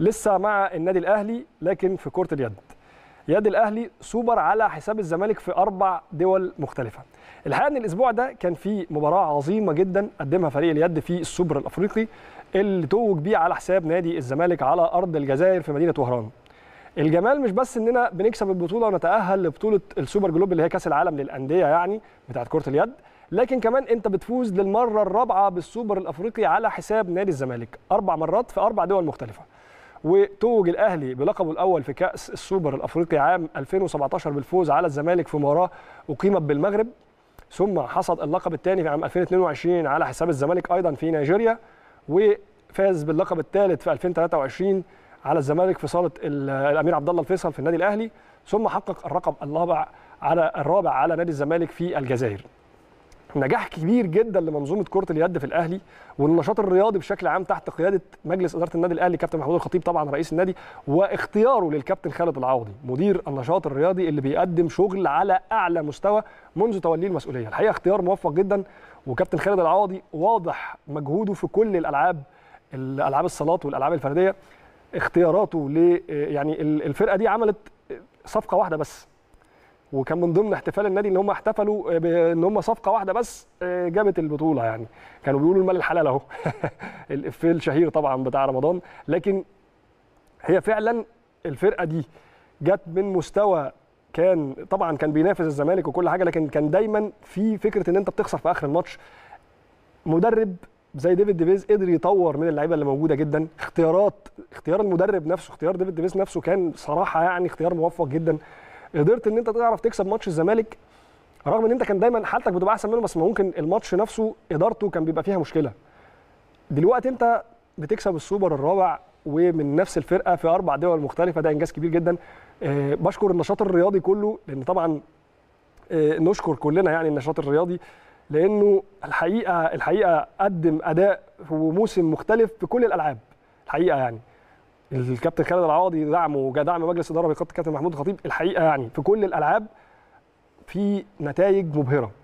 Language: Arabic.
لسه مع النادي الاهلي لكن في كره اليد يد الاهلي سوبر على حساب الزمالك في اربع دول مختلفه الحقيقه ان الاسبوع ده كان في مباراه عظيمه جدا قدمها فريق اليد في السوبر الافريقي اللي توج بيه على حساب نادي الزمالك على ارض الجزائر في مدينه وهران الجمال مش بس اننا بنكسب البطوله ونتاهل لبطوله السوبر جلوب اللي هي كاس العالم للانديه يعني بتاعه كره اليد لكن كمان انت بتفوز للمره الرابعه بالسوبر الافريقي على حساب نادي الزمالك اربع مرات في اربع دول مختلفه وتوج الاهلي بلقبه الاول في كاس السوبر الافريقي عام 2017 بالفوز على الزمالك في مباراه اقيمت بالمغرب ثم حصد اللقب الثاني في عام 2022 على حساب الزمالك ايضا في نيجيريا وفاز باللقب الثالث في 2023 على الزمالك في صاله الامير عبد الله الفيصل في النادي الاهلي ثم حقق الرقم الرابع على الرابع على نادي الزمالك في الجزائر نجاح كبير جدا لمنظومه كره اليد في الاهلي والنشاط الرياضي بشكل عام تحت قياده مجلس اداره النادي الاهلي كابتن محمود الخطيب طبعا رئيس النادي واختياره للكابتن خالد العوضي مدير النشاط الرياضي اللي بيقدم شغل على اعلى مستوى منذ توليه المسؤوليه الحقيقه اختيار موفق جدا وكابتن خالد العوضي واضح مجهوده في كل الالعاب الالعاب الصالات والالعاب الفرديه اختياراته ل يعني الفرقه دي عملت صفقه واحده بس وكان من ضمن احتفال النادي ان هم احتفلوا آه، بان هم صفقه واحده بس آه، جابت البطوله يعني كانوا بيقولوا المال الحلال اهو الافيه الشهير طبعا بتاع رمضان لكن هي فعلا الفرقه دي جت من مستوى كان طبعا كان بينافس الزمالك وكل حاجه لكن كان دايما في فكره ان انت بتخسر في اخر الماتش مدرب زي ديفيد ديفيز قدر يطور من اللعيبه اللي موجوده جدا اختيارات اختيار المدرب نفسه اختيار ديفيد ديفيز نفسه كان صراحه يعني اختيار موفق جدا قدرت ان انت تعرف تكسب ماتش الزمالك رغم ان انت كان دايما حالتك بتبقى احسن منه بس ممكن الماتش نفسه ادارته كان بيبقى فيها مشكله دلوقتي انت بتكسب السوبر الرابع ومن نفس الفرقه في اربع دول مختلفه ده انجاز كبير جدا آه، بشكر النشاط الرياضي كله لان طبعا آه، نشكر كلنا يعني النشاط الرياضي لانه الحقيقه الحقيقه قدم اداء وموسم مختلف في كل الالعاب الحقيقه يعني الكابتن خالد العوضي دعمه وجا دعم مجلس اداره بقياده الكابتن محمود الخطيب الحقيقه يعني في كل الالعاب في نتائج مبهره